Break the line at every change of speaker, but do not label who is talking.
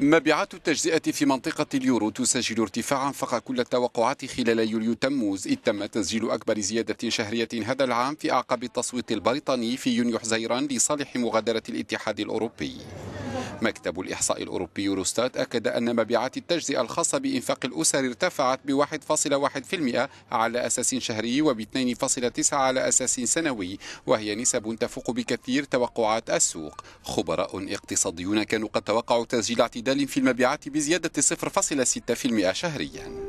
مبيعات التجزئة في منطقة اليورو تسجل ارتفاعا فقط كل التوقعات خلال يوليو تموز إذ تم تسجيل أكبر زيادة شهرية هذا العام في أعقاب التصويت البريطاني في يونيو حزيران لصالح مغادرة الاتحاد الأوروبي مكتب الإحصاء الأوروبي يوروستات أكد أن مبيعات التجزئة الخاصة بإنفاق الأسر ارتفعت ب 1.1% على أساس شهري وب 2.9 على أساس سنوي وهي نسب تفوق بكثير توقعات السوق خبراء اقتصاديون كانوا قد توقعوا تسجيل اعتدال في المبيعات بزيادة 0.6% شهرياً